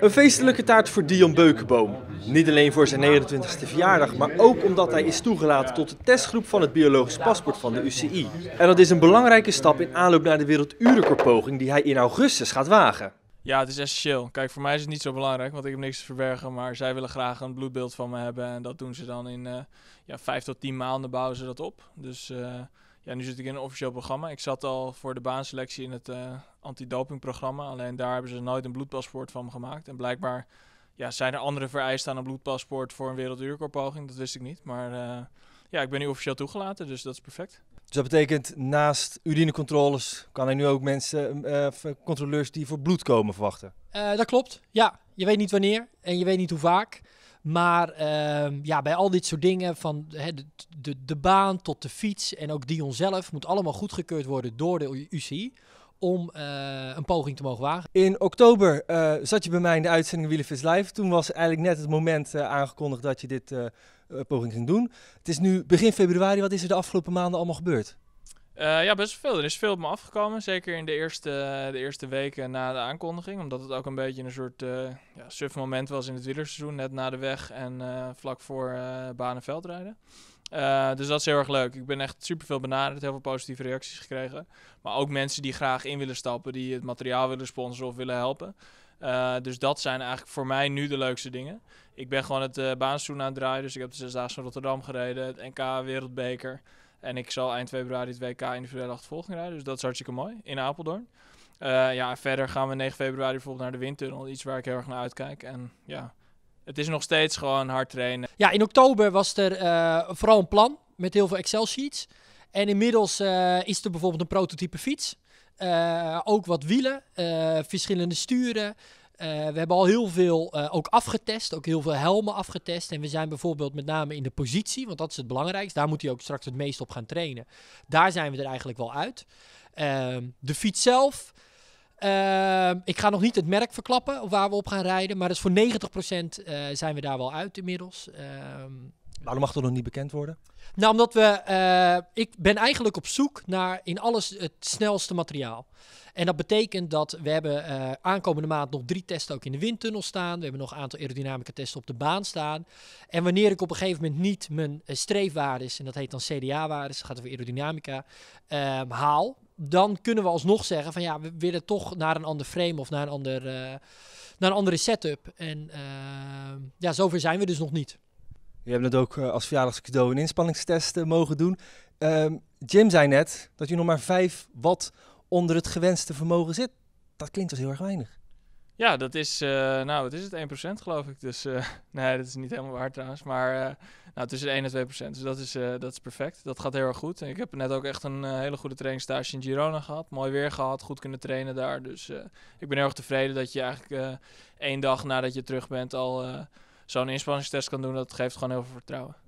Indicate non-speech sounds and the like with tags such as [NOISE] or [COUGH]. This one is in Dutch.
Een feestelijke taart voor Dion Beukenboom. Niet alleen voor zijn 29e verjaardag, maar ook omdat hij is toegelaten tot de testgroep van het biologisch paspoort van de UCI. En dat is een belangrijke stap in aanloop naar de wereldurenkorpoging die hij in augustus gaat wagen. Ja, het is essentieel. Kijk, voor mij is het niet zo belangrijk, want ik heb niks te verbergen. Maar zij willen graag een bloedbeeld van me hebben. En dat doen ze dan in uh, ja, vijf tot 10 maanden bouwen ze dat op. Dus eh, ja, nu zit ik in een officieel programma. Ik zat al voor de baanselectie in het eh, antidopingprogramma. Alleen daar hebben ze nooit een bloedpaspoort van gemaakt. En blijkbaar ja, zijn er andere vereisten aan een bloedpaspoort voor een werelduurkorpoging. Dat wist ik niet. Maar eh, ja, ik ben nu officieel toegelaten, dus dat is perfect. Dus dat betekent naast urinecontroles kan hij nu ook mensen, uh, controleurs die voor bloed komen verwachten? dat klopt, ja. Je weet niet wanneer en je weet niet hoe vaak. Maar ehm, ja, bij al dit soort dingen, van hè, de, de, de, baan tot de fiets en ook Dion zelf, moet allemaal goedgekeurd worden door de UCI om eh, een poging te mogen wagen. In oktober eh, zat je bij mij in de uitzending Wielenfits Live. Toen was eigenlijk net het moment eh, aangekondigd dat je dit poging ging doen. Het is nu begin februari. Wat is er de afgelopen maanden allemaal gebeurd? Eh, ja, best veel. Er is veel op me afgekomen. Zeker in de eerste, de eerste weken na de aankondiging. Omdat het ook een beetje een soort uh, ja, suf moment was in het wielerseizoen. Net na de weg en eh, vlak voor uh, baan- en veldrijden. dus dat is heel erg leuk. Ik ben echt super veel benaderd. Heel veel positieve reacties gekregen. Maar ook mensen die graag in willen stappen. Die het materiaal willen sponsoren of willen helpen. dus dat zijn eigenlijk voor mij nu de leukste dingen. Ik ben gewoon het uh, aan het draaien. Dus ik heb de Zesdaagse van Rotterdam gereden. Het NK Wereldbeker. En ik zal eind februari het WK individuele achtervolging rijden. Dus dat is hartstikke mooi in Apeldoorn. Eh, ja, verder gaan we 9 februari bijvoorbeeld naar de windtunnel. Iets waar ik heel erg naar uitkijk. En ja, het is nog steeds gewoon hard trainen. Ja, in oktober was er eh, vooral een plan met heel veel Excel-sheets. En inmiddels eh, is er bijvoorbeeld een prototype fiets. ook wat wielen, verschillende sturen. Eh, we hebben al heel veel eh, ook afgetest, ook heel veel helmen afgetest. En we zijn bijvoorbeeld met name in de positie, want dat is het belangrijkste. Daar moet hij ook straks het meest op gaan trainen. Daar zijn we er eigenlijk wel uit. Ehm, de fiets zelf. Ehm, ik ga nog niet het merk verklappen of waar we op gaan rijden. Maar dus voor 90% eh, zijn we daar wel uit inmiddels. Ehm, Waarom nou, mag dat nog niet bekend worden? Nou, omdat we. Eh, ik ben eigenlijk op zoek naar in alles het snelste materiaal. En dat betekent dat we hebben eh, aankomende maand nog drie testen ook in de windtunnel staan. We hebben nog een aantal aerodynamica testen op de baan staan. En wanneer ik op een gegeven moment niet mijn uh, streefwaardes, en dat heet dan CDA-waardes, gaat over aerodynamica, ehm, haal. Dan kunnen we alsnog zeggen van ja, we willen toch naar een ander frame of naar een, ander, naar een andere setup. En ehm, ja, zover zijn we dus nog niet. Je hebt het ook eh, als verjaardagscadeau een inspanningstest eh, mogen doen. Ehm, Jim zei net dat je nog maar 5 watt onder het gewenste vermogen zit. Dat klinkt als heel erg weinig. Ja, dat is, eh, nou, het is het 1% geloof ik. Dus [LAUGHS] nee, dat is niet helemaal waar trouwens. Maar nou, tussen 1 en 2%. Dus dat is, dat is perfect. Dat gaat heel erg goed. En ik heb net ook echt een hele goede trainingstage in Girona gehad. Mooi weer gehad, goed kunnen trainen daar. Dus ik ben heel erg tevreden dat je eigenlijk één dag nadat je terug bent al zo'n inspanningstest kan doen, dat geeft gewoon heel veel vertrouwen.